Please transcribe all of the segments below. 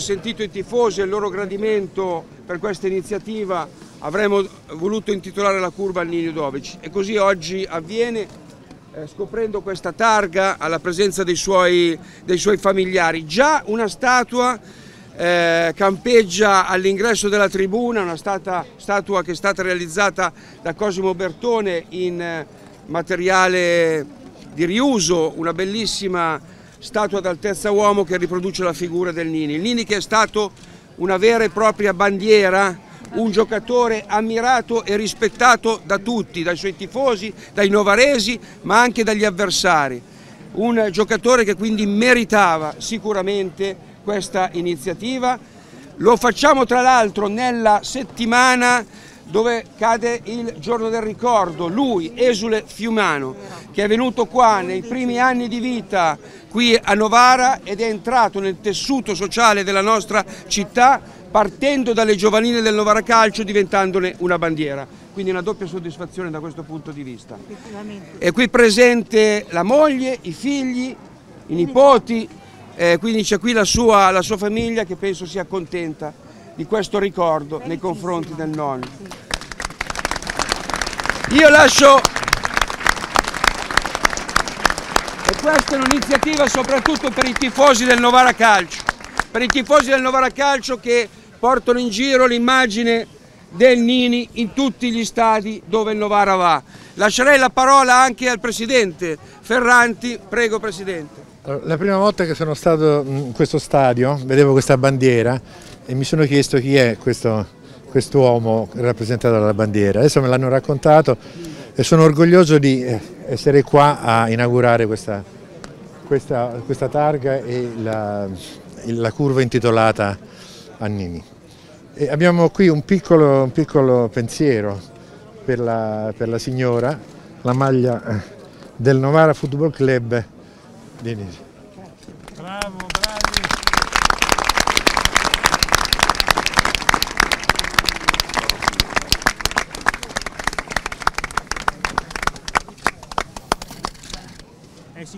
sentito i tifosi e il loro gradimento per questa iniziativa avremmo voluto intitolare la curva al Nino Dovic e così oggi avviene eh, scoprendo questa targa alla presenza dei suoi, dei suoi familiari. Già una statua eh, campeggia all'ingresso della tribuna, una stata, statua che è stata realizzata da Cosimo Bertone in eh, materiale di riuso, una bellissima statua d'altezza uomo che riproduce la figura del Nini. Il Nini che è stato una vera e propria bandiera, un giocatore ammirato e rispettato da tutti, dai suoi tifosi, dai novaresi, ma anche dagli avversari. Un giocatore che quindi meritava sicuramente questa iniziativa. Lo facciamo tra l'altro nella settimana dove cade il giorno del ricordo, lui, esule fiumano, che è venuto qua nei primi anni di vita qui a Novara ed è entrato nel tessuto sociale della nostra città partendo dalle giovanili del Novara Calcio diventandone una bandiera. Quindi una doppia soddisfazione da questo punto di vista. È qui presente la moglie, i figli, i nipoti, eh, quindi c'è qui la sua, la sua famiglia che penso sia contenta di questo ricordo nei confronti del nonno. Io lascio... E questa è un'iniziativa soprattutto per i tifosi del Novara Calcio, per i tifosi del Novara Calcio che portano in giro l'immagine del Nini in tutti gli stadi dove il Novara va. Lascerei la parola anche al Presidente Ferranti, prego Presidente. La prima volta che sono stato in questo stadio vedevo questa bandiera e mi sono chiesto chi è questo quest'uomo rappresentato dalla bandiera. Adesso me l'hanno raccontato e sono orgoglioso di eh, essere qua a inaugurare questa, questa, questa targa e la, la, curva intitolata Annini. E abbiamo qui un piccolo, un piccolo pensiero per la, per la, signora, la maglia eh, del Novara Football Club. di Nini. Bravo!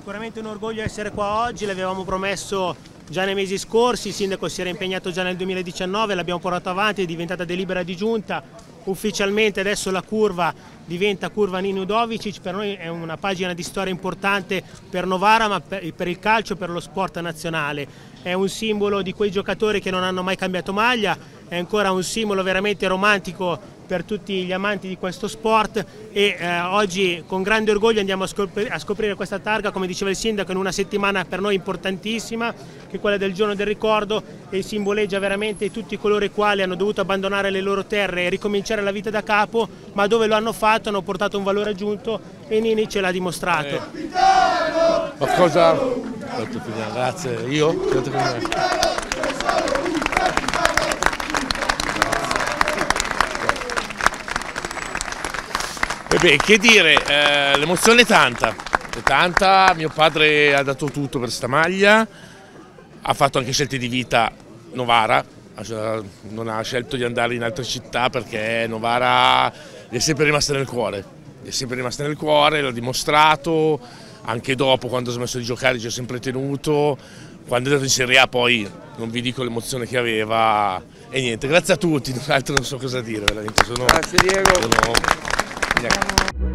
Sicuramente un orgoglio essere qua oggi, l'avevamo promesso già nei mesi scorsi, il sindaco si era impegnato già nel 2019, l'abbiamo portato avanti, è diventata delibera di giunta, ufficialmente adesso la curva diventa curva Nino Dovicic, per noi è una pagina di storia importante per Novara ma per il calcio, e per lo sport nazionale, è un simbolo di quei giocatori che non hanno mai cambiato maglia, è ancora un simbolo veramente romantico per tutti gli amanti di questo sport e eh, oggi con grande orgoglio andiamo a scoprire, a scoprire, questa targa, come diceva il sindaco, in una settimana per noi importantissima, che è quella del giorno del ricordo e simboleggia veramente tutti coloro i quali hanno dovuto abbandonare le loro terre e ricominciare la vita da capo, ma dove lo hanno fatto hanno portato un valore aggiunto e Nini ce l'ha dimostrato. Eh. Ma cosa? Grazie, io? Capitano, beh, che dire, eh, l'emozione è tanta, è tanta, mio padre ha dato tutto per questa maglia, ha fatto anche scelte di vita Novara, non ha scelto di andare in altre città perché Novara gli è sempre rimasta nel cuore, gli è sempre rimasta nel cuore, l'ha dimostrato, anche dopo quando ha smesso di giocare ci ha sempre tenuto, quando è andato in Serie A poi non vi dico l'emozione che aveva e niente, grazie a tutti, altro non so cosa dire veramente, sono, grazie Diego. Sono Next.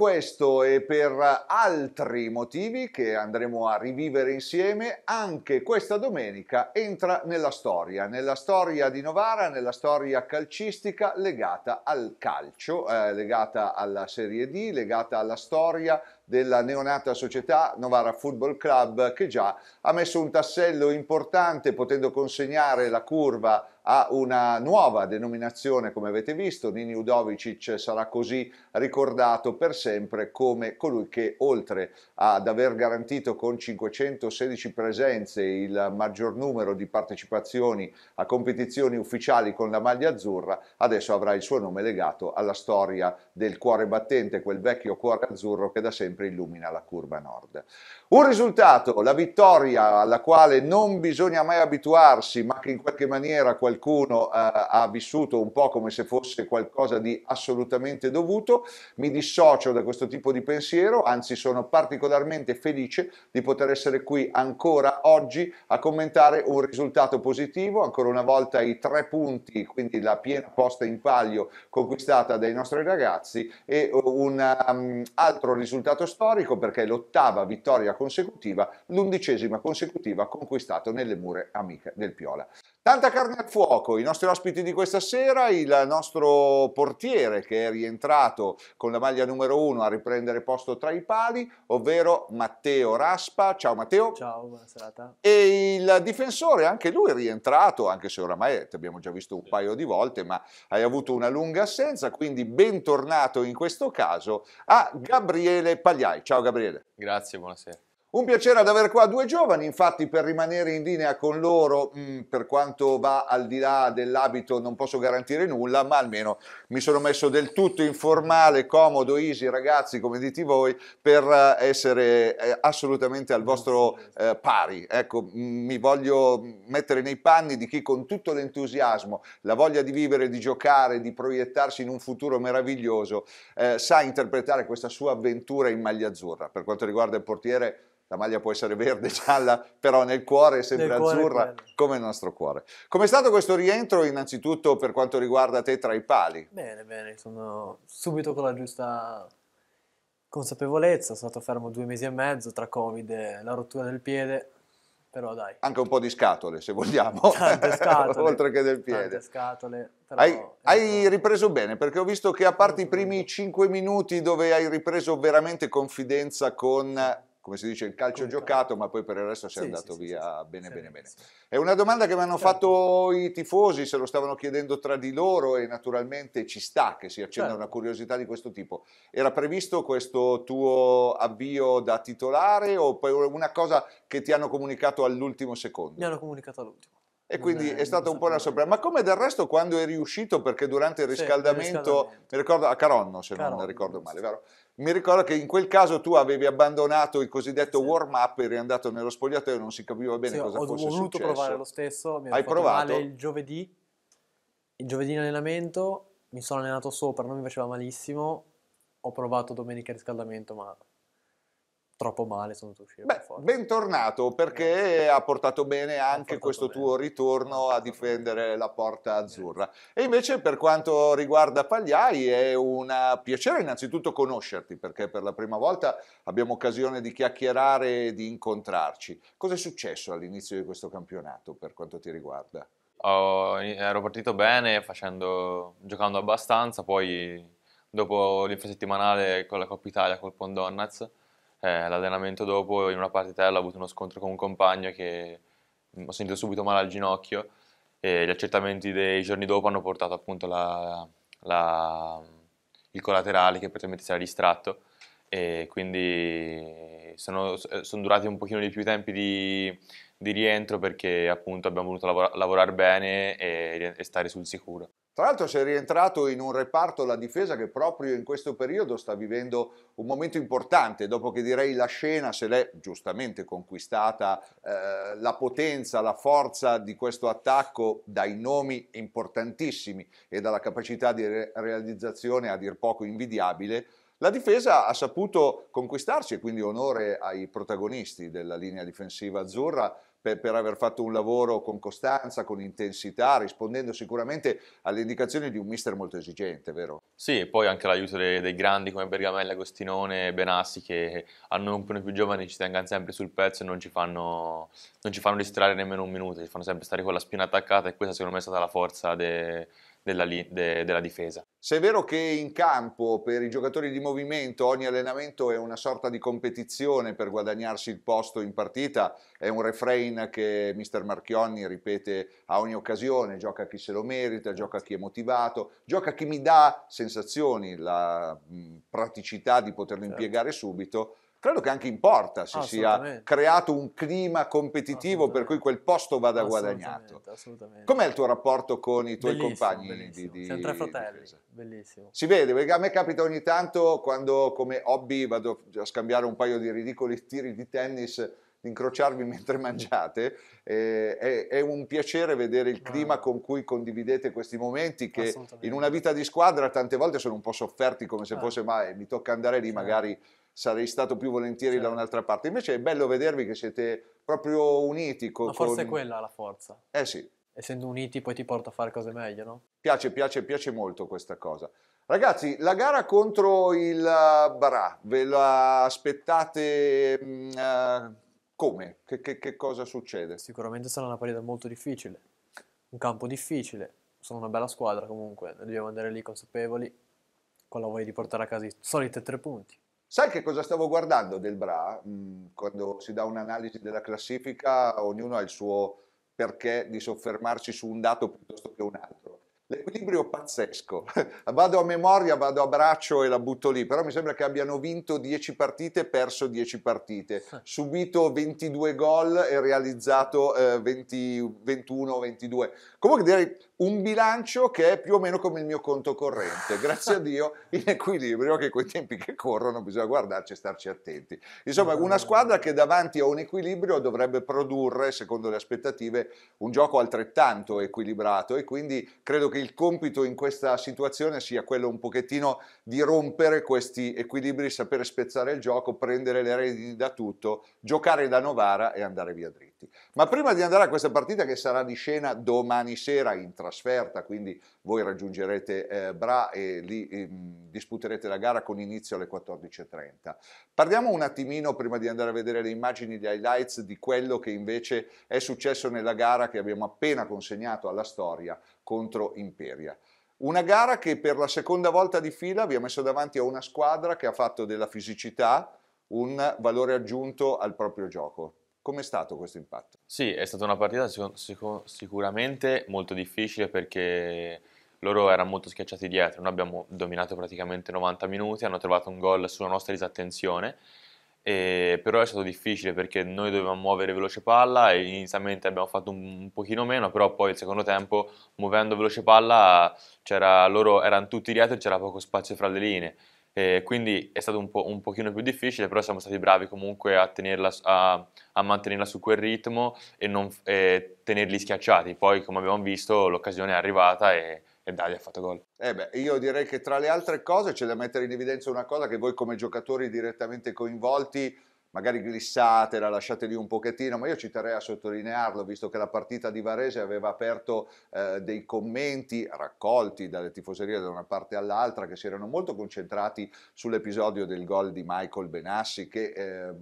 questo e per altri motivi che andremo a rivivere insieme, anche questa domenica entra nella storia, nella storia di Novara, nella storia calcistica legata al calcio, eh, legata alla Serie D, legata alla storia della neonata società Novara Football Club che già ha messo un tassello importante potendo consegnare la curva ha una nuova denominazione, come avete visto, Nini Udovicic sarà così ricordato per sempre come colui che oltre ad aver garantito con 516 presenze il maggior numero di partecipazioni a competizioni ufficiali con la maglia azzurra, adesso avrà il suo nome legato alla storia del cuore battente, quel vecchio cuore azzurro che da sempre illumina la curva nord. Un risultato, la vittoria alla quale non bisogna mai abituarsi, ma che in qualche maniera qualche qualcuno eh, ha vissuto un po' come se fosse qualcosa di assolutamente dovuto, mi dissocio da questo tipo di pensiero, anzi sono particolarmente felice di poter essere qui ancora oggi a commentare un risultato positivo, ancora una volta i tre punti, quindi la piena posta in palio conquistata dai nostri ragazzi e eh, un um, altro risultato storico perché l'ottava vittoria consecutiva, l'undicesima consecutiva conquistata nelle mura amiche del Piola. Tanta carne al fuoco! fuoco i nostri ospiti di questa sera, il nostro portiere che è rientrato con la maglia numero uno a riprendere posto tra i pali, ovvero Matteo Raspa. Ciao Matteo. Ciao, buona serata. E il difensore, anche lui è rientrato, anche se oramai ti abbiamo già visto un paio di volte, ma hai avuto una lunga assenza, quindi bentornato in questo caso a Gabriele Pagliai. Ciao Gabriele. Grazie, buonasera. Un piacere ad aver qua due giovani, infatti per rimanere in linea con loro, mh, mm, per quanto va al di là dell'abito non posso garantire nulla, ma almeno mi sono messo del tutto informale, comodo, easy ragazzi, come dite voi, per eh, essere eh, assolutamente al vostro eh, pari. Ecco, mh, mm, mi voglio mettere nei panni di chi con tutto l'entusiasmo, la voglia di vivere, di giocare, di proiettarsi in un futuro meraviglioso, eh, sa interpretare questa sua avventura in maglia azzurra. Per quanto riguarda il portiere la maglia può essere verde, gialla, però nel cuore è sempre cuore azzurra come il nostro cuore. Com'è stato questo rientro innanzitutto per quanto riguarda te tra i pali? Bene, bene, sono subito con la giusta consapevolezza, sono stato fermo due mesi e mezzo tra Covid e la rottura del piede, però dai. Anche un po' di scatole, se vogliamo. Tante scatole. Oltre che del piede. Tante scatole. hai, hai ripreso bene, perché ho visto che a parte i primi cinque minuti dove hai ripreso veramente confidenza con come si dice, il calcio Conta. giocato, ma poi per il resto sei sì, andato sì, via sì, bene, bene, bene. È una domanda che mi hanno certo. fatto i tifosi, se lo stavano chiedendo tra di loro e naturalmente ci sta che si accenda certo. una curiosità di questo tipo. Era previsto questo tuo avvio da titolare o poi una cosa che ti hanno comunicato all'ultimo secondo? Mi hanno comunicato all'ultimo. E quindi è, è, stata un po' una sorpresa. Ma come del resto quando eri uscito, perché durante il riscaldamento, sì, riscaldamento. mi ricordo a Caronno se Caronno, non ricordo male, vero? mi ricordo che in quel caso tu avevi abbandonato il cosiddetto sì. warm up, eri andato nello spogliatoio e non si capiva bene sì, cosa fosse successo. Ho voluto provare lo stesso, mi Hai provato? male il giovedì, il giovedì in allenamento, mi sono allenato sopra, non mi faceva malissimo, ho provato domenica riscaldamento ma troppo male sono dovuto uscire. Beh, per bentornato perché ha portato bene anche portato questo bene. tuo ritorno a difendere la porta azzurra. E invece per quanto riguarda Pagliai è un piacere innanzitutto conoscerti perché per la prima volta abbiamo occasione di chiacchierare e di incontrarci. Cosa è successo all'inizio di questo campionato per quanto ti riguarda? Oh, ero partito bene facendo, giocando abbastanza, poi dopo l'infrasettimanale con la Coppa Italia col Pondonnaz eh, l'allenamento dopo in una partitella ho avuto uno scontro con un compagno che mm, ho sentito subito male al ginocchio e gli accertamenti dei giorni dopo hanno portato appunto la, la, il collaterale che praticamente si era distratto e quindi sono, eh, sono, durati un pochino di più i tempi di, di rientro perché appunto abbiamo voluto lavora, lavorare bene e, e stare sul sicuro. Tra l'altro si è rientrato in un reparto la difesa che proprio in questo periodo sta vivendo un momento importante, dopo che direi la scena se l'è giustamente conquistata eh, la potenza, la forza di questo attacco dai nomi importantissimi e dalla capacità di re- realizzazione a dir poco invidiabile. La difesa ha saputo conquistarsi e quindi onore ai protagonisti della linea difensiva azzurra per, per, aver fatto un lavoro con costanza, con intensità, rispondendo sicuramente alle indicazioni di un mister molto esigente, vero? Sì, e poi anche l'aiuto dei, dei grandi come Bergamella, Agostinone Benassi che hanno un po' più giovani, ci tengono sempre sul pezzo e non ci fanno, non ci fanno distrarre nemmeno un minuto, ci fanno sempre stare con la spina attaccata e questa secondo me è stata la forza de, della, de, della difesa. Se è vero che in campo per i giocatori di movimento ogni allenamento è una sorta di competizione per guadagnarsi il posto in partita, è un refrain che mister Marchionni ripete a ogni occasione, gioca chi se lo merita, gioca chi è motivato, gioca chi mi dà sensazioni, la mh, praticità di poterlo certo. impiegare subito, credo che anche in porta si sia creato un clima competitivo per cui quel posto vada assolutamente, guadagnato. Assolutamente. Com'è il tuo rapporto con i tuoi bellissimo, compagni bellissimo. di, di Siamo tre fratelli, bellissimo. Si vede, perché a me capita ogni tanto quando come hobby vado a scambiare un paio di ridicoli tiri di tennis di incrociarvi mentre mangiate, eh, è, è, un piacere vedere il clima wow. con cui condividete questi momenti che in una vita di squadra tante volte sono un po' sofferti come se eh. fosse mai eh, mi tocca andare lì, certo. magari sarei stato più volentieri certo. da un'altra parte. Invece è bello vedervi che siete proprio uniti. Co- Ma forse con... è quella la forza. Eh sì. Essendo uniti poi ti porta a fare cose meglio, no? Piace, piace, piace molto questa cosa. Ragazzi, la gara contro il eh, Barà, ve la aspettate uh, come? Che, che, che, cosa succede? Sicuramente sarà una partita molto difficile, un campo difficile, sono una bella squadra comunque, dobbiamo andare lì consapevoli, con la voglia di portare a casa i soliti tre punti. Sai che cosa stavo guardando del Bra? Mm, quando si dà un'analisi della classifica, ognuno ha il suo perché di soffermarsi su un dato piuttosto che un altro. L'equilibrio pazzesco. Vado a memoria, vado a braccio e la butto lì, però mi sembra che abbiano vinto 10 partite, perso 10 partite, subito 22 gol e realizzato eh, 21 22. Comunque direi un bilancio che è più o meno come il mio conto corrente, grazie a Dio in equilibrio che coi tempi che corrono bisogna guardarci e starci attenti. Insomma, una squadra che davanti a un equilibrio dovrebbe produrre, secondo le aspettative, un gioco altrettanto equilibrato e quindi credo che il compito in questa situazione sia quello un pochettino di rompere questi equilibri, sapere spezzare il gioco, prendere le redini da tutto, giocare da Novara e andare via dritti. Ma prima di andare a questa partita che sarà di scena domani sera in trasferta, quindi voi raggiungerete eh, Bra e lì eh, disputerete la gara con inizio alle 14.30. Parliamo un attimino prima di andare a vedere le immagini, gli highlights di quello che invece è successo nella gara che abbiamo appena consegnato alla storia contro Imperia. Una gara che per la seconda volta di fila vi ha messo davanti a una squadra che ha fatto della fisicità un valore aggiunto al proprio gioco. Com'è stato questo impatto? Sì, è stata una partita sic- sic- sicuramente molto difficile perché loro erano molto schiacciati dietro, noi abbiamo dominato praticamente 90 minuti, hanno trovato un gol sulla nostra disattenzione e però è stato difficile perché noi dovevamo muovere veloce palla e inizialmente abbiamo fatto un, un pochino meno, però poi il secondo tempo muovendo veloce palla loro erano tutti dietro e c'era poco spazio fra le linee. E quindi è stato un, po', un pochino più difficile, però siamo stati bravi comunque a, tenerla, a, a mantenerla su quel ritmo e, non, e tenerli schiacciati. Poi, come abbiamo visto, l'occasione è arrivata e e dai, ha fatto gol. Eh beh, io direi che tra le altre cose c'è da mettere in evidenza una cosa che voi come giocatori direttamente coinvolti magari glissate, la lasciate lì un pochettino, ma io ci terrei a sottolinearlo, visto che la partita di Varese aveva aperto eh, dei commenti raccolti dalle tifoserie da una parte all'altra, che si erano molto concentrati sull'episodio del gol di Michael Benassi, che eh,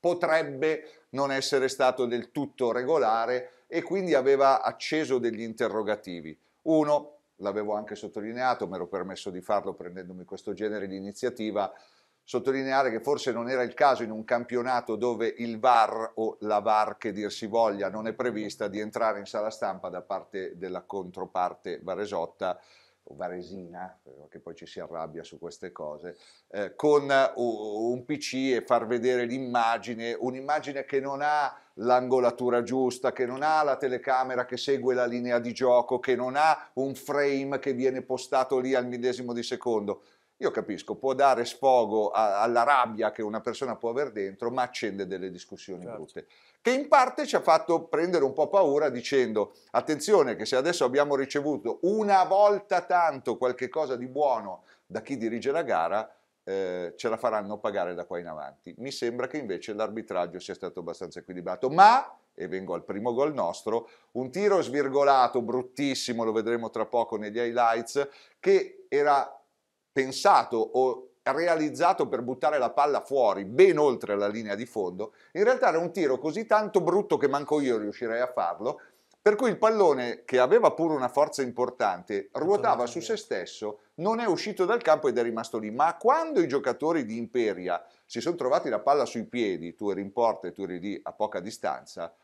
potrebbe non essere stato del tutto regolare e quindi aveva acceso degli interrogativi. Uno, l'avevo anche sottolineato, mi ero permesso di farlo prendendomi questo genere di iniziativa, sottolineare che forse non era il caso in un campionato dove il VAR o la VAR che dir si voglia non è prevista di entrare in sala stampa da parte della controparte Varesotta Varesina, che poi ci si arrabbia su queste cose, eh, con un PC e far vedere l'immagine, un'immagine che non ha l'angolatura giusta, che non ha la telecamera che segue la linea di gioco, che non ha un frame che viene postato lì al millesimo di secondo. Io capisco, può dare sfogo a, alla rabbia che una persona può aver dentro, ma accende delle discussioni certo. brutte che in parte ci ha fatto prendere un po' paura dicendo attenzione che se adesso abbiamo ricevuto una volta tanto qualche cosa di buono da chi dirige la gara, eh, ce la faranno pagare da qua in avanti. Mi sembra che invece l'arbitraggio sia stato abbastanza equilibrato, ma, e vengo al primo gol nostro, un tiro svirgolato, bruttissimo, lo vedremo tra poco negli highlights, che era pensato o realizzato per buttare la palla fuori, ben oltre la linea di fondo, in realtà era un tiro così tanto brutto che manco io riuscirei a farlo, per cui il pallone, che aveva pure una forza importante, ruotava su se stesso, non è uscito dal campo ed è rimasto lì. Ma quando i giocatori di Imperia si sono trovati la palla sui piedi, tu eri in porta e tu eri lì a poca distanza,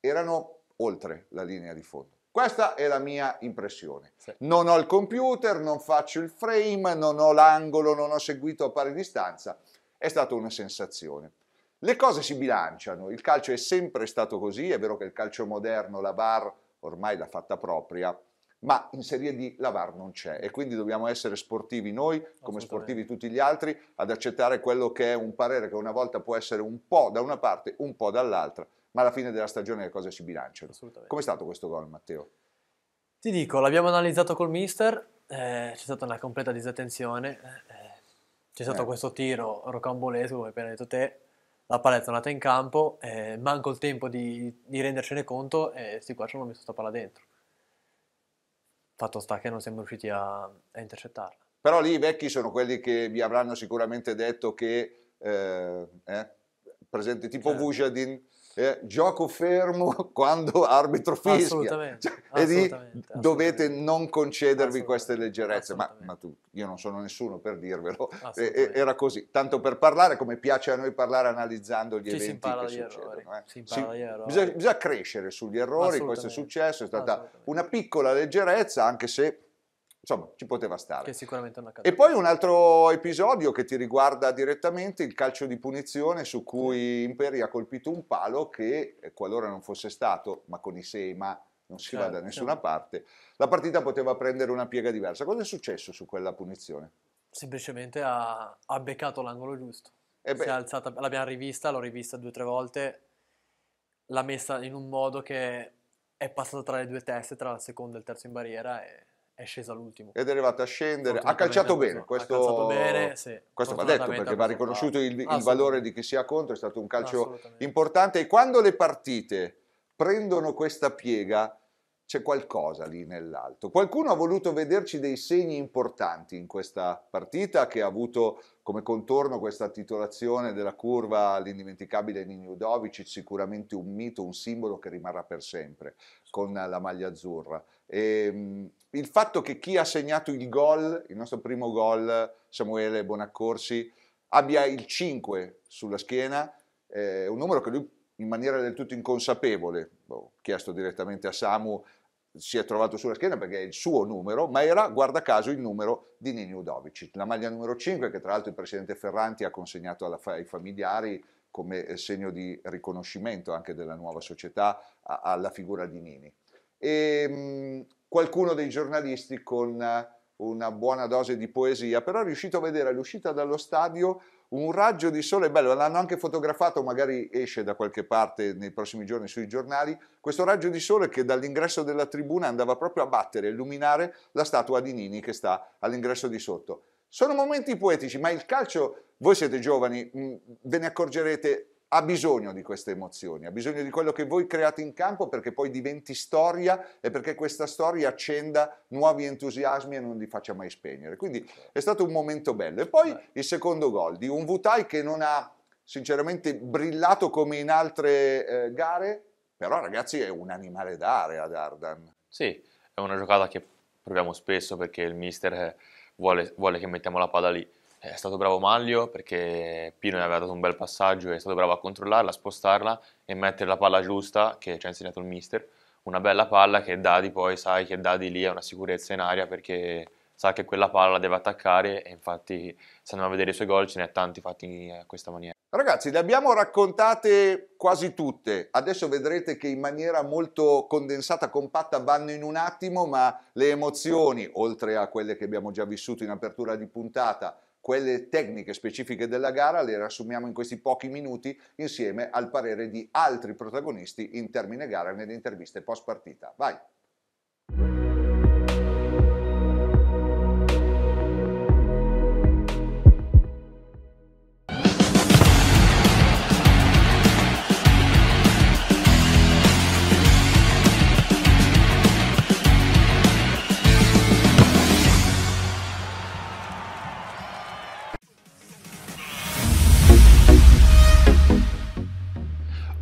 erano oltre la linea di fondo. Questa è la mia impressione. Sì. Non ho il computer, non faccio il frame, non ho l'angolo, non ho seguito a pari distanza. È stata una sensazione. Le cose si bilanciano, il calcio è sempre stato così, è vero che il calcio moderno, la VAR ormai l'ha fatta propria, ma in Serie D la VAR non c'è e quindi dobbiamo essere sportivi noi, come sportivi tutti gli altri, ad accettare quello che è un parere che una volta può essere un po' da una parte, un po' dall'altra ma alla fine della stagione le cose si bilanciano. Come è stato questo gol, Matteo? Ti dico, l'abbiamo analizzato col mister, eh, c'è stata una completa disattenzione, eh, eh, c'è stato eh. questo tiro rocambolesco, come appena detto te, la palla è tornata in campo, eh, manco il tempo di, di rendercene conto e sti qua ci hanno messo sta palla dentro. Fatto sta che non siamo riusciti a, a intercettarla. Però lì i vecchi sono quelli che vi avranno sicuramente detto che, eh, presente tipo eh. Vujadin, eh, gioco fermo quando arbitro fischia. Assolutamente. Cioè, assolutamente, e lì dovete assolutamente. non concedervi queste leggerezze, ma, ma tu, io non sono nessuno per dirvelo, e, era così, tanto per parlare come piace a noi parlare analizzando gli Ci eventi che succedono. Eh. Si si, bisogna, bisogna, crescere sugli errori, questo è successo, è stata una piccola leggerezza anche se insomma, ci poteva stare. Che sicuramente non E poi un altro episodio che ti riguarda direttamente, il calcio di punizione su cui Imperi ha colpito un palo che, eh, qualora non fosse stato, ma con i sei ma non si certo, va da nessuna certo. parte, la partita poteva prendere una piega diversa. Cosa è successo su quella punizione? Semplicemente ha, ha beccato l'angolo giusto. Eh alzata, l'abbiamo rivista, l'ho rivista due o tre volte, l'ha messa in un modo che è passato tra le due teste, tra il secondo e il terzo in barriera e è scesa l'ultimo. Ed è arrivato a scendere, ha calciato bene, questo, ha calciato bene sì. questo va detto perché va riconosciuto il, il valore di chi sia contro, è stato un calcio importante e quando le partite prendono questa piega c'è qualcosa lì nell'alto. Qualcuno ha voluto vederci dei segni importanti in questa partita che ha avuto come contorno questa titolazione della curva l'indimenticabile Nino Dovicic, sicuramente un mito, un simbolo che rimarrà per sempre con la maglia azzurra. E, ehm, il fatto che chi ha segnato il gol, il nostro primo gol, Samuele Bonaccorsi, abbia il 5 sulla schiena, eh, un numero che lui in maniera del tutto inconsapevole, ho boh, chiesto direttamente a Samu, si è trovato sulla schiena perché è il suo numero, ma era, guarda caso, il numero di Nini Udovic, la maglia numero 5 che tra l'altro il presidente Ferranti ha consegnato alla, ai familiari come segno di riconoscimento anche della nuova società alla figura di Nini e ehm, qualcuno dei giornalisti con eh, una buona dose di poesia, però è riuscito a vedere all'uscita dallo stadio un raggio di sole bello, l'hanno anche fotografato, magari esce da qualche parte nei prossimi giorni sui giornali, questo raggio di sole che dall'ingresso della tribuna andava proprio a battere, a illuminare la statua di Nini che sta all'ingresso di sotto. Sono momenti poetici, ma il calcio, voi siete giovani, mm, ve ne accorgerete ha bisogno di queste emozioni, ha bisogno di quello che voi create in campo perché poi diventi storia e perché questa storia accenda nuovi entusiasmi e non li faccia mai spegnere. Quindi certo. è stato un momento bello. E poi il secondo gol di un Vutai che non ha sinceramente brillato come in altre eh, gare, però ragazzi è un animale d'area ad Ardan. Sì, è una giocata che proviamo spesso perché il mister eh, vuole, vuole che mettiamo la palla lì è stato bravo Maglio perché Pino gli aveva dato un bel passaggio e è stato bravo a controllarla, a spostarla e mettere la palla giusta che ci ha insegnato il mister. Una bella palla che Dadi poi sai che Dadi lì ha una sicurezza in aria perché sa che quella palla la deve attaccare e infatti se andiamo a vedere i suoi gol ce ne ha tanti fatti in eh, questa maniera. Ragazzi, le abbiamo raccontate quasi tutte, adesso vedrete che in maniera molto condensata, compatta, vanno in un attimo, ma le emozioni, oltre a quelle che abbiamo già vissuto in apertura di puntata, quelle tecniche specifiche della gara le riassumiamo in questi pochi minuti insieme al parere di altri protagonisti in termine gara nelle interviste post partita. Vai!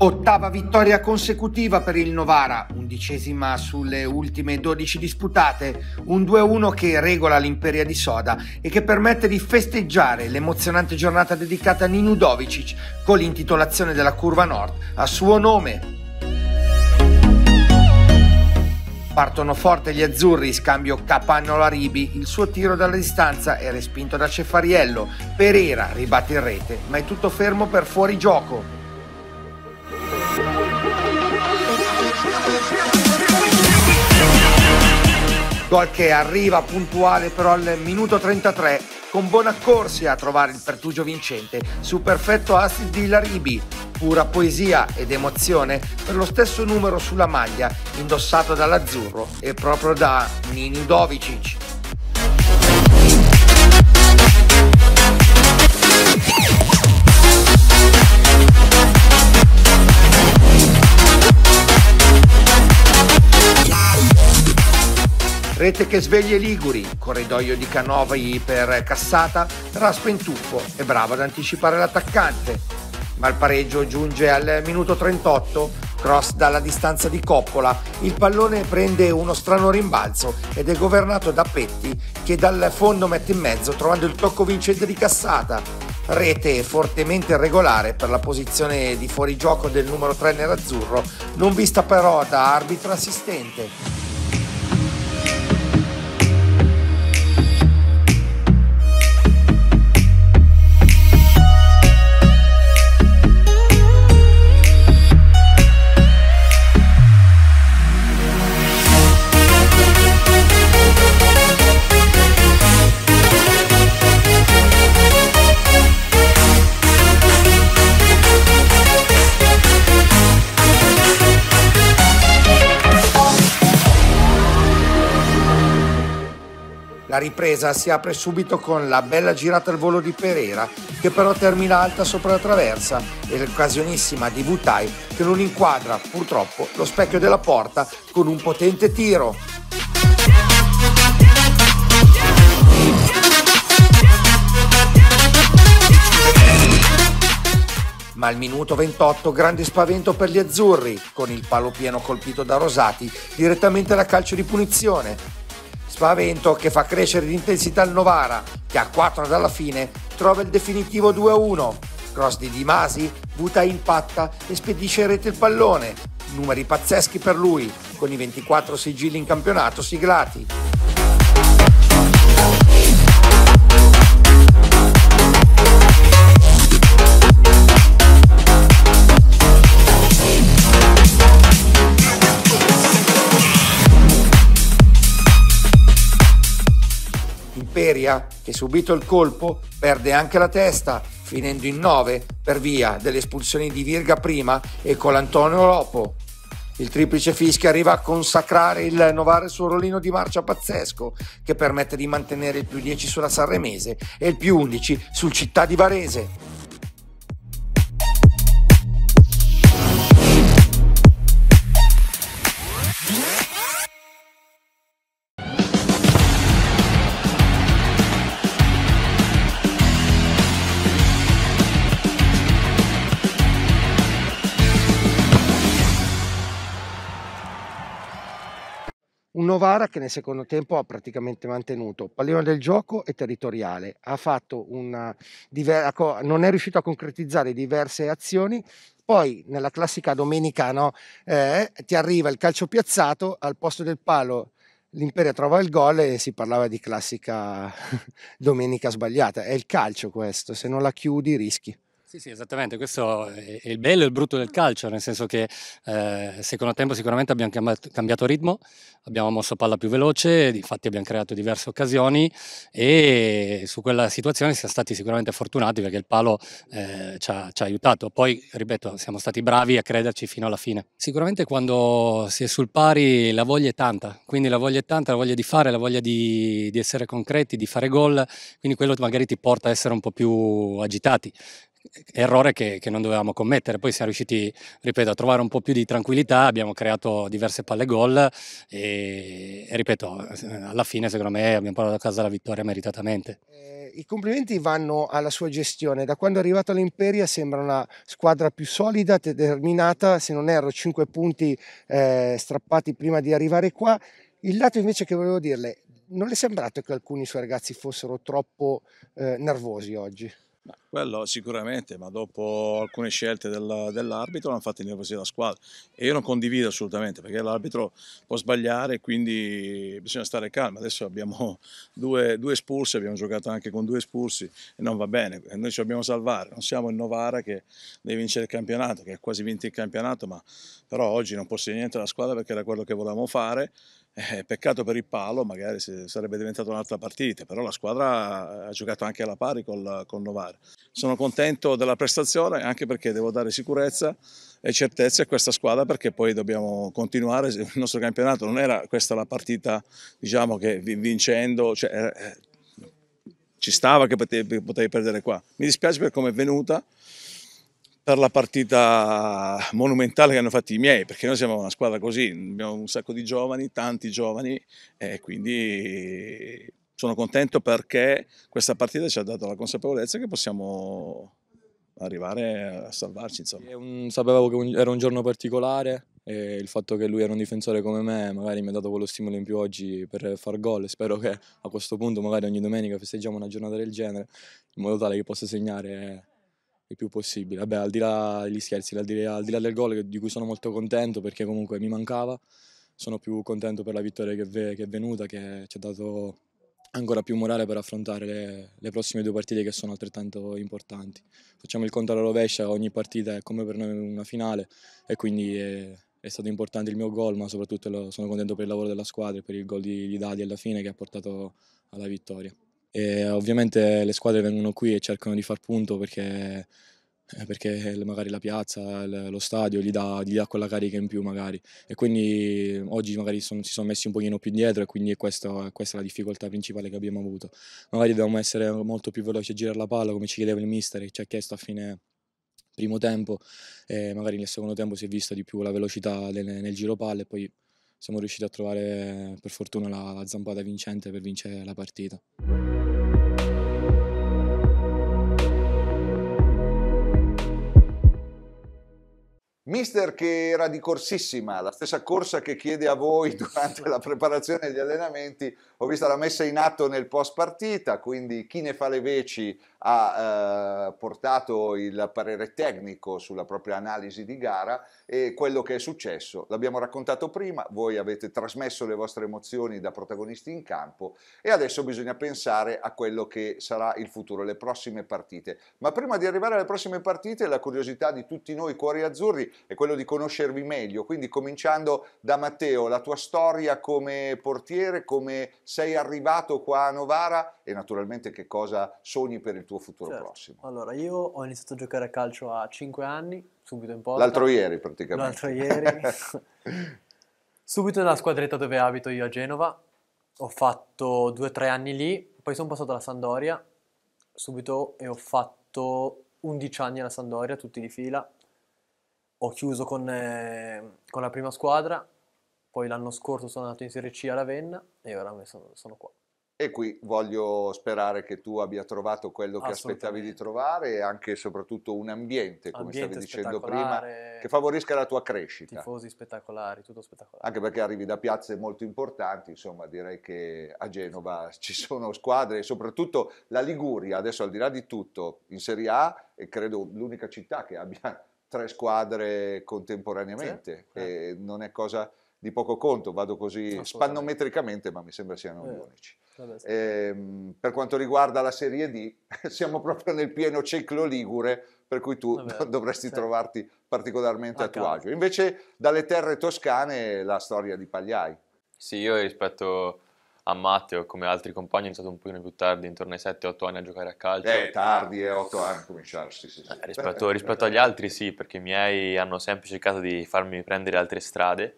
Ottava vittoria consecutiva per il Novara, undicesima sulle ultime 12 disputate, un 2-1 che regola l'imperia di Soda e che permette di festeggiare l'emozionante giornata dedicata a Ninu Dovicic con l'intitolazione della Curva Nord a suo nome. Partono forte gli azzurri, scambio capannola Ribi, il suo tiro dalla distanza è respinto da Cefariello, Pereira ribatte in rete, ma è tutto fermo per fuori gioco. Gol che arriva puntuale però al minuto 33 con buona Bonaccorsi a trovare il pertugio vincente su perfetto assist di Laribi. Pura poesia ed emozione per lo stesso numero sulla maglia indossato dall'azzurro e proprio da Nini Dovicic. Rete che sveglia i Liguri, corridoio di Canova per Cassata, Raspa in tuffo e brava ad anticipare l'attaccante. Ma il pareggio giunge al minuto 38, cross dalla distanza di Coppola, il pallone prende uno strano rimbalzo ed è governato da Petti che dal fondo mette in mezzo trovando il tocco vincente di Cassata. Rete fortemente regolare per la posizione di fuorigioco del numero 3 nerazzurro, non vista però da arbitro assistente. La ripresa si apre subito con la bella girata al volo di Pereira, che però termina alta sopra la traversa, e l'occasionissima di Butai, che non inquadra purtroppo lo specchio della porta con un potente tiro. ma al minuto 28 grande spavento per gli azzurri, con il palo pieno colpito da Rosati direttamente da calcio di punizione. Spavento che fa crescere l'intensità al Novara, che a 4 dalla fine trova il definitivo 2-1. Cross di Di Masi butta patta e spedisce in rete il pallone. Numeri pazzeschi per lui, con i 24 sigilli in campionato siglati. Imperia, che subito il colpo, perde anche la testa, finendo in 9 per via delle espulsioni di Virga prima e con l'Antonio Lopo. Il triplice fischio arriva a consacrare il Novara sul rollino di marcia pazzesco, che permette di mantenere il più 10 sulla Sanremese e il più 11 sul Città di Varese. Novara che nel secondo tempo ha praticamente mantenuto pallino del gioco e territoriale, una, non è riuscito a concretizzare diverse azioni, poi nella classica domenica no, eh, ti arriva il calcio piazzato, al posto del palo l'Imperia trova il gol e si parlava di classica domenica sbagliata, è il calcio questo, se non la chiudi rischi. Sì, sì, esattamente, questo è il bello e il brutto del calcio, nel senso che eh, secondo tempo sicuramente abbiamo cambiato, ritmo, abbiamo mosso palla più veloce, infatti abbiamo creato diverse occasioni e su quella situazione siamo stati sicuramente fortunati perché il palo eh, ci, ha, ci, ha, aiutato, poi ripeto siamo stati bravi a crederci fino alla fine. Sicuramente quando si è sul pari la voglia è tanta, quindi la voglia è tanta, la voglia di fare, la voglia di, di essere concreti, di fare gol, quindi quello magari ti porta a essere un po' più agitati errore che, che, non dovevamo commettere. Poi siamo riusciti, ripeto, a trovare un po' più di tranquillità, abbiamo creato diverse palle gol e, e ripeto, alla fine secondo me abbiamo portato a casa la vittoria meritatamente. Eh, I complimenti vanno alla sua gestione. Da quando è arrivato all'Imperia sembra una squadra più solida, determinata, se non erro 5 punti eh, strappati prima di arrivare qua. Il lato invece che volevo dirle, non le è sembrato che alcuni suoi ragazzi fossero troppo eh, nervosi oggi? Quello sicuramente, ma dopo alcune scelte del, dell'arbitro hanno fatto innervosire la squadra e io non condivido assolutamente perché l'arbitro può sbagliare quindi bisogna stare calmi. Adesso abbiamo due, due espulsi, abbiamo giocato anche con due espulsi e non va bene, noi ci dobbiamo salvare, non siamo il Novara che deve vincere il campionato, che ha quasi vinto il campionato, ma però oggi non può niente alla squadra perché era quello che volevamo fare eh, peccato per il palo, magari sarebbe diventata un'altra partita, però la squadra ha giocato anche alla pari col, col Novara. Sono contento della prestazione anche perché devo dare sicurezza e certezza a questa squadra perché poi dobbiamo continuare. Il nostro campionato non era questa la partita, diciamo che vincendo, cioè, eh, eh, ci stava che potevi, potevi perdere qua. Mi dispiace per come è venuta per la partita monumentale che hanno fatto i miei, perché noi siamo una squadra così, abbiamo un sacco di giovani, tanti giovani, e quindi sono contento perché questa partita ci ha dato la consapevolezza che possiamo arrivare a salvarci. Un, sapevo che un, era un giorno particolare e il fatto che lui era un difensore come me magari mi ha dato quello stimolo in più oggi per far gol. Spero che a questo punto magari ogni domenica festeggiamo una giornata del genere in modo tale che possa segnare il più possibile. Vabbè, al di là degli scherzi, al di là, al di là del gol di cui sono molto contento perché comunque mi mancava, sono più contento per la vittoria che, che è venuta, che ci ha dato ancora più morale per affrontare le, le, prossime due partite che sono altrettanto importanti. Facciamo il conto alla rovescia, ogni partita è come per noi una finale e quindi è, è stato importante il mio gol, ma soprattutto lo, sono contento per il lavoro della squadra e per il gol di, di Dadi alla fine che ha portato alla vittoria. E ovviamente le squadre vengono qui e cercano di far punto perché, eh, perché magari la piazza, lo stadio gli dà, gli dà, quella carica in più magari e quindi oggi magari sono, si sono messi un pochino più indietro e quindi questa, questa è la difficoltà principale che abbiamo avuto. Magari dobbiamo essere molto più veloci a girare la palla come ci chiedeva il mister che ci ha chiesto a fine primo tempo e magari nel secondo tempo si è vista di più la velocità nel, nel giro palla e poi siamo riusciti a trovare per fortuna la, la zampata vincente per vincere la partita. Mister che era di corsissima, la stessa corsa che chiede a voi durante la preparazione degli allenamenti, ho visto la messa in atto nel post partita, quindi chi ne fa le veci ha eh, portato il parere tecnico sulla propria analisi di gara e quello che è successo. L'abbiamo raccontato prima, voi avete trasmesso le vostre emozioni da protagonisti in campo e adesso bisogna pensare a quello che sarà il futuro, le prossime partite. Ma prima di arrivare alle prossime partite, la curiosità di tutti noi cuori azzurri è quello di conoscervi meglio, quindi cominciando da Matteo, la tua storia come portiere, come sei arrivato qua a Novara e naturalmente che cosa sogni per il tuo tuo futuro certo. prossimo? Allora, io ho iniziato a giocare a calcio a 5 anni, subito in porta. L'altro ieri praticamente. L'altro ieri. subito nella squadretta dove abito io a Genova, ho fatto 2-3 anni lì, poi sono passato alla Sandoria, subito e ho fatto 11 anni alla Sandoria, tutti di fila. Ho chiuso con, eh, con la prima squadra, poi l'anno scorso sono andato in Serie C a Venna e ora sono, sono qua. E qui voglio sperare che tu abbia trovato quello che aspettavi di trovare e anche e soprattutto un ambiente, come ambiente stavi dicendo prima, che favorisca la tua crescita. Tifosi spettacolari, tutto spettacolare. Anche perché arrivi da piazze molto importanti, insomma direi che a Genova ci sono squadre e soprattutto la Liguria, adesso al di là di tutto, in Serie A è credo l'unica città che abbia tre squadre contemporaneamente sì, certo. non è cosa di poco conto, vado così spannometricamente, ma mi sembra siano gli eh, unici. Eh, per quanto riguarda la Serie D, siamo proprio nel pieno ciclo ligure, per cui tu Vabbè, dovresti sì. trovarti particolarmente a, a tuo agio. Invece dalle terre toscane la storia di Pagliai. Sì, io rispetto a Matteo, come altri compagni, è stato un pochino più tardi, intorno ai 7-8 anni a giocare a calcio. Eh, tardi, è eh, 8 anni a cominciare, sì, sì, sì. Eh, rispetto, rispetto agli altri sì, perché i miei hanno sempre cercato di farmi prendere altre strade,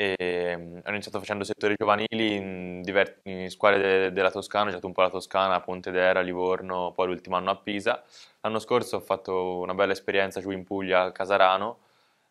Mm, ho iniziato facendo settori giovanili in, diver- in squadre de- della Toscana, ho giocato un po' la Toscana, Pontedera, Livorno, poi l'ultimo anno a Pisa. L'anno scorso ho fatto una bella esperienza giù in Puglia, a Casarano,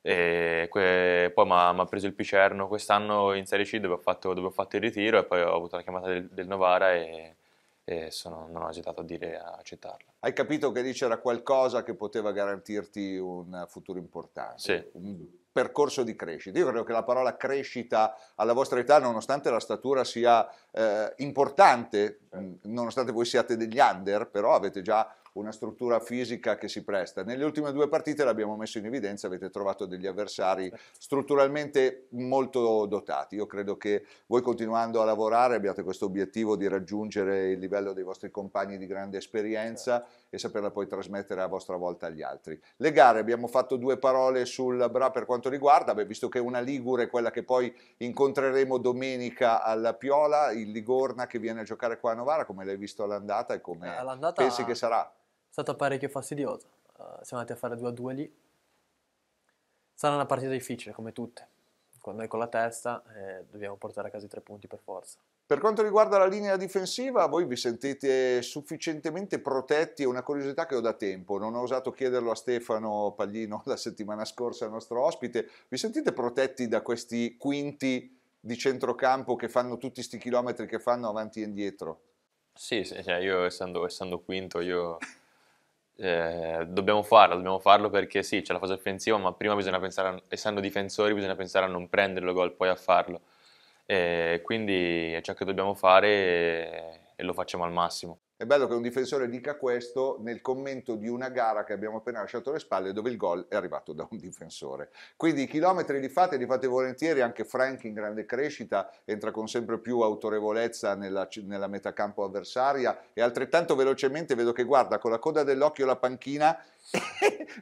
e que- poi mi ha preso il Picerno quest'anno in Serie C dove ho, fatto, dove ho fatto il ritiro e poi ho avuto la chiamata del, del Novara e, e sono, non ho esitato a dire a accettarla. Hai capito che lì c'era qualcosa che poteva garantirti un futuro importante? Sì. Un percorso di crescita. Io credo che la parola crescita alla vostra età, nonostante la statura sia eh, importante, nonostante voi siate degli under, però avete già una struttura fisica che si presta. Nelle ultime due partite l'abbiamo messo in evidenza, avete trovato degli avversari strutturalmente molto dotati. Io credo che voi continuando a lavorare abbiate questo obiettivo di raggiungere il livello dei vostri compagni di grande esperienza e saperla poi trasmettere a vostra volta agli altri. Le gare, abbiamo fatto due parole sul Bra per quanto riguarda, beh, visto che una Ligure è quella che poi incontreremo domenica alla Piola, il Ligorna che viene a giocare qua a Novara, come l'hai visto all'andata e come eh, pensi che sarà? È stata parecchio fastidiosa, uh, eh, siamo andati a fare 2-2 lì, sarà una partita difficile come tutte, con noi con la testa eh, dobbiamo portare a casa i tre punti per forza. Per quanto riguarda la linea difensiva, voi vi sentite sufficientemente protetti? È una curiosità che ho da tempo, non ho osato chiederlo a Stefano Paglino la settimana scorsa, il nostro ospite. Vi sentite protetti da questi quinti di centrocampo che fanno tutti questi chilometri che fanno avanti e indietro? Sì, sì cioè, io essendo, essendo, quinto, io... Eh, dobbiamo farlo, dobbiamo farlo perché sì, c'è la fase offensiva, ma prima bisogna pensare, a, essendo difensori, bisogna pensare a non prenderlo gol, poi a farlo e quindi è ciò che dobbiamo fare e lo facciamo al massimo. È bello che un difensore dica questo nel commento di una gara che abbiamo appena lasciato alle spalle dove il gol è arrivato da un difensore. Quindi i chilometri li fate, li fate volentieri, anche Frank in grande crescita, entra con sempre più autorevolezza nella, nella metacampo avversaria e altrettanto velocemente vedo che guarda con la coda dell'occhio la panchina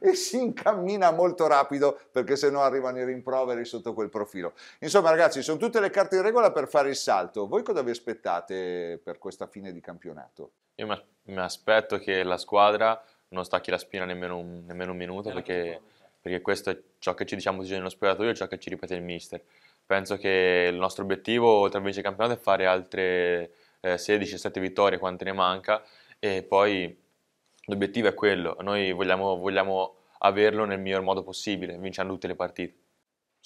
e si incammina molto rapido perché se no arrivano i rimproveri sotto quel profilo. Insomma ragazzi, sono tutte le carte in regola per fare il salto. Voi cosa vi aspettate per questa fine di campionato? Io mi aspetto che la squadra non stacchi la spina nemmeno un, nemmeno un minuto perché, certo. perché, questo è ciò che ci diciamo tutti nello spogliatoio e ciò che ci ripete il mister. Penso che il nostro obiettivo, oltre a vincere campionato, è fare altre eh, 16 7 vittorie quante ne manca e poi L'obiettivo è quello, noi vogliamo, vogliamo averlo nel miglior modo possibile, vincendo tutte le partite.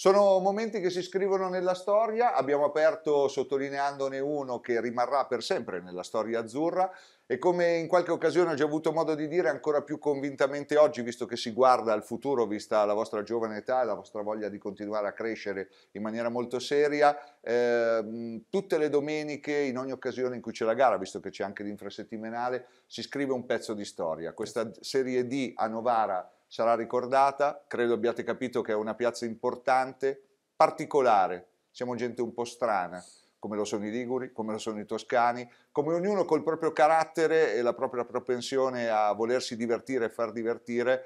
Sono momenti che si scrivono nella storia, abbiamo aperto sottolineandone uno che rimarrà per sempre nella storia azzurra e come in qualche occasione ho già avuto modo di dire ancora più convintamente oggi, visto che si guarda al futuro, vista la vostra giovane età e la vostra voglia di continuare a crescere in maniera molto seria, eh, tutte le domeniche, in ogni occasione in cui c'è la gara, visto che c'è anche l'infrasettimanale, si scrive un pezzo di storia. Questa serie D a Novara sarà ricordata, credo abbiate capito che è una piazza importante, particolare, siamo gente un po' strana, come lo sono i Liguri, come lo sono i Toscani, come ognuno col proprio carattere e la propria propensione a volersi divertire e far divertire,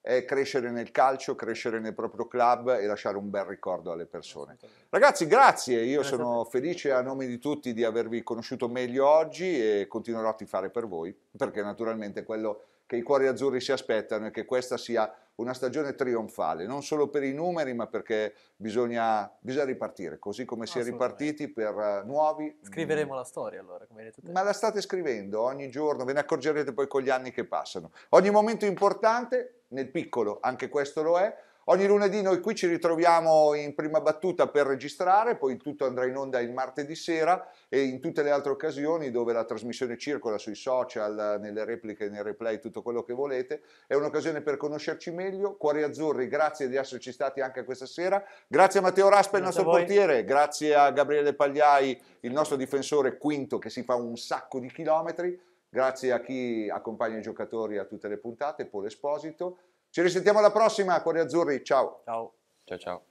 è crescere nel calcio, crescere nel proprio club e lasciare un bel ricordo alle persone. Ragazzi, grazie, io sono felice a nome di tutti di avervi conosciuto meglio oggi e continuerò a tifare per voi, perché naturalmente quello è che i cuori azzurri si aspettano e che questa sia una stagione trionfale, non solo per i numeri, ma perché bisogna, bisogna ripartire, così come si è ripartiti per eh, nuovi... Scriveremo la storia allora, come hai detto te. Ma la state scrivendo ogni giorno, ve ne accorgerete poi con gli anni che passano. Ogni momento importante, nel piccolo anche questo lo è, Ogni lunedì noi qui ci ritroviamo in prima battuta per registrare, poi tutto andrà in onda il martedì sera e in tutte le altre occasioni dove la trasmissione circola sui social, nelle repliche, nel replay, tutto quello che volete. È un'occasione per conoscerci meglio. Cuori Azzurri, grazie di esserci stati anche questa sera. Grazie a Matteo Raspa, il nostro portiere, grazie a Gabriele Pagliai, il nostro difensore quinto che si fa un sacco di chilometri. Grazie a chi accompagna i giocatori a tutte le puntate, Paul Esposito. Ci risentiamo alla prossima, Cuori Azzurri. Ciao. Ciao. Ciao ciao.